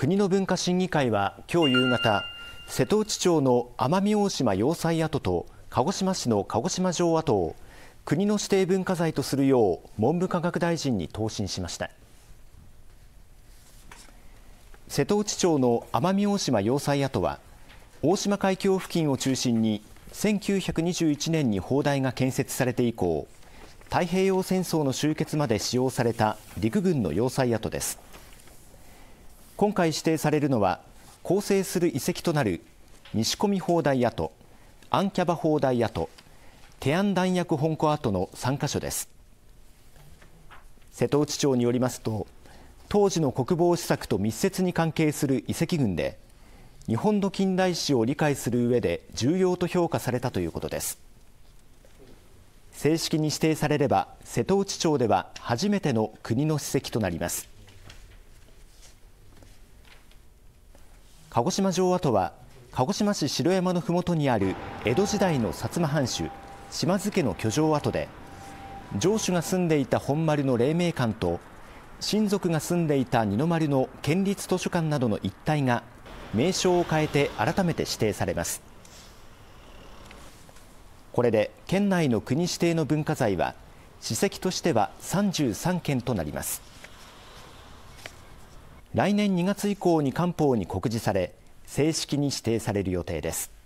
国の文化審議会は今日夕方瀬戸内町の奄美大島要塞跡と鹿児島市の鹿児島城跡を国の指定文化財とするよう文部科学大臣に答申しました瀬戸内町の奄美大島要塞跡は大島海峡付近を中心に1921年に砲台が建設されて以降太平洋戦争の終結まで使用された陸軍の要塞跡です今回指定されるのは構成する遺跡となる西込砲台跡アンキャバ砲台跡テア弾薬本庫跡の3か所です瀬戸内町によりますと当時の国防施策と密接に関係する遺跡群で日本の近代史を理解する上で重要と評価されたということです正式に指定されれば瀬戸内町では初めての国の史跡となります鹿児島城跡は鹿児島市城山のふもとにある江戸時代の薩摩藩主島津家の居城跡で城主が住んでいた本丸の黎明館と親族が住んでいた二の丸の県立図書館などの一帯が名称を変えて改めて指定されますこれで県内の国指定の文化財は史跡としては33件となります。来年2月以降に官報に告示され正式に指定される予定です